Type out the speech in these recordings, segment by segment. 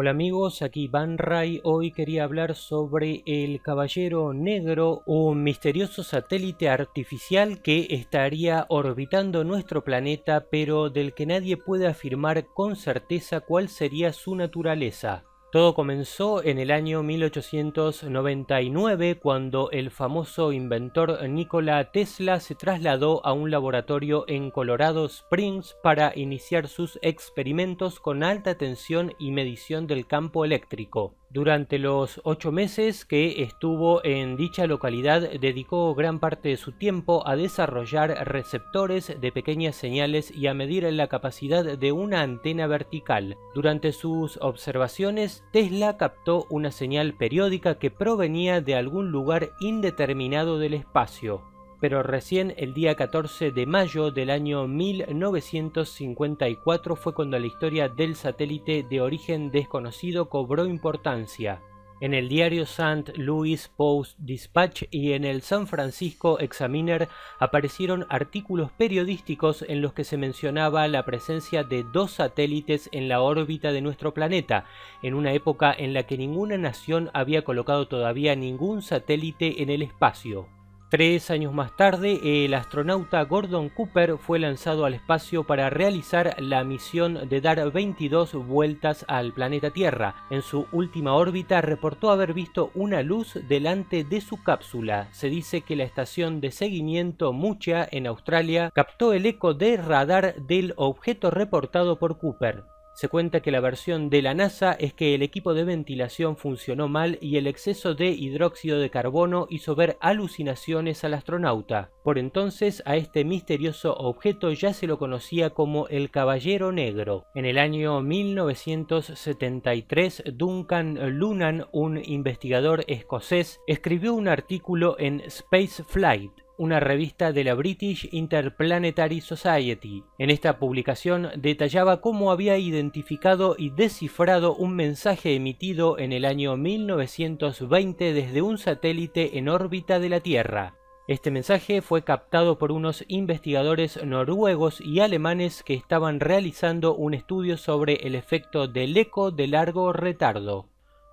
Hola amigos, aquí Van Hoy quería hablar sobre el Caballero Negro, un misterioso satélite artificial que estaría orbitando nuestro planeta, pero del que nadie puede afirmar con certeza cuál sería su naturaleza. Todo comenzó en el año 1899 cuando el famoso inventor Nikola Tesla se trasladó a un laboratorio en Colorado Springs para iniciar sus experimentos con alta tensión y medición del campo eléctrico. Durante los ocho meses que estuvo en dicha localidad dedicó gran parte de su tiempo a desarrollar receptores de pequeñas señales y a medir la capacidad de una antena vertical. Durante sus observaciones, Tesla captó una señal periódica que provenía de algún lugar indeterminado del espacio pero recién el día 14 de mayo del año 1954 fue cuando la historia del satélite de origen desconocido cobró importancia. En el diario St. Louis Post Dispatch y en el San Francisco Examiner aparecieron artículos periodísticos en los que se mencionaba la presencia de dos satélites en la órbita de nuestro planeta, en una época en la que ninguna nación había colocado todavía ningún satélite en el espacio. Tres años más tarde, el astronauta Gordon Cooper fue lanzado al espacio para realizar la misión de dar 22 vueltas al planeta Tierra. En su última órbita reportó haber visto una luz delante de su cápsula. Se dice que la estación de seguimiento Mucha en Australia captó el eco de radar del objeto reportado por Cooper. Se cuenta que la versión de la NASA es que el equipo de ventilación funcionó mal y el exceso de hidróxido de carbono hizo ver alucinaciones al astronauta. Por entonces a este misterioso objeto ya se lo conocía como el Caballero Negro. En el año 1973, Duncan Lunan, un investigador escocés, escribió un artículo en Space Flight una revista de la British Interplanetary Society. En esta publicación detallaba cómo había identificado y descifrado un mensaje emitido en el año 1920 desde un satélite en órbita de la Tierra. Este mensaje fue captado por unos investigadores noruegos y alemanes que estaban realizando un estudio sobre el efecto del eco de largo retardo.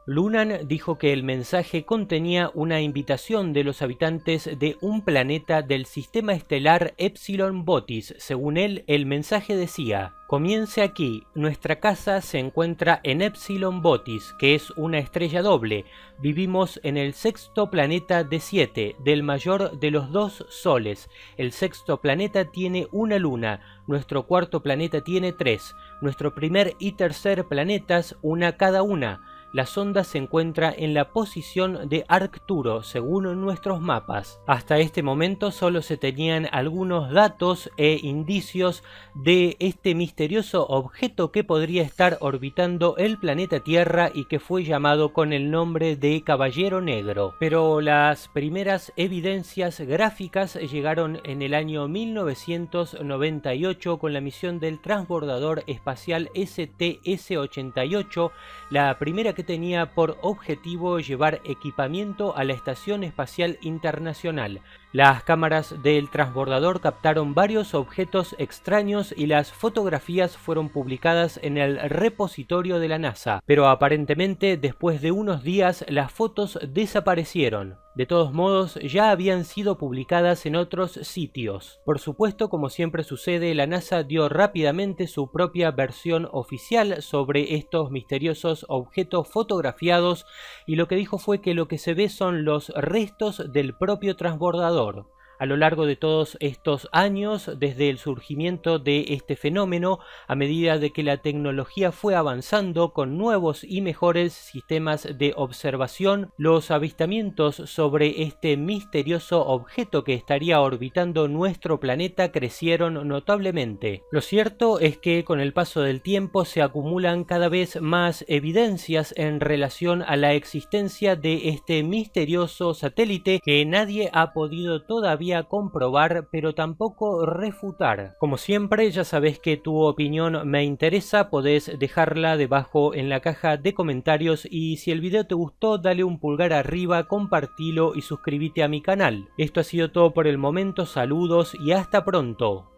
Lunan dijo que el mensaje contenía una invitación de los habitantes de un planeta del sistema estelar Epsilon Botis. Según él, el mensaje decía, Comience aquí, nuestra casa se encuentra en Epsilon Botis, que es una estrella doble. Vivimos en el sexto planeta de siete, del mayor de los dos soles. El sexto planeta tiene una luna, nuestro cuarto planeta tiene tres, nuestro primer y tercer planetas una cada una la sonda se encuentra en la posición de Arcturo según nuestros mapas. Hasta este momento solo se tenían algunos datos e indicios de este misterioso objeto que podría estar orbitando el planeta Tierra y que fue llamado con el nombre de Caballero Negro. Pero las primeras evidencias gráficas llegaron en el año 1998 con la misión del transbordador espacial STS-88, la primera que tenía por objetivo llevar equipamiento a la Estación Espacial Internacional. Las cámaras del transbordador captaron varios objetos extraños y las fotografías fueron publicadas en el repositorio de la NASA, pero aparentemente después de unos días las fotos desaparecieron. De todos modos, ya habían sido publicadas en otros sitios. Por supuesto, como siempre sucede, la NASA dio rápidamente su propia versión oficial sobre estos misteriosos objetos fotografiados y lo que dijo fue que lo que se ve son los restos del propio transbordador a lo largo de todos estos años desde el surgimiento de este fenómeno a medida de que la tecnología fue avanzando con nuevos y mejores sistemas de observación los avistamientos sobre este misterioso objeto que estaría orbitando nuestro planeta crecieron notablemente lo cierto es que con el paso del tiempo se acumulan cada vez más evidencias en relación a la existencia de este misterioso satélite que nadie ha podido todavía comprobar, pero tampoco refutar. Como siempre, ya sabes que tu opinión me interesa, podés dejarla debajo en la caja de comentarios y si el video te gustó, dale un pulgar arriba, compartilo y suscríbete a mi canal. Esto ha sido todo por el momento, saludos y hasta pronto.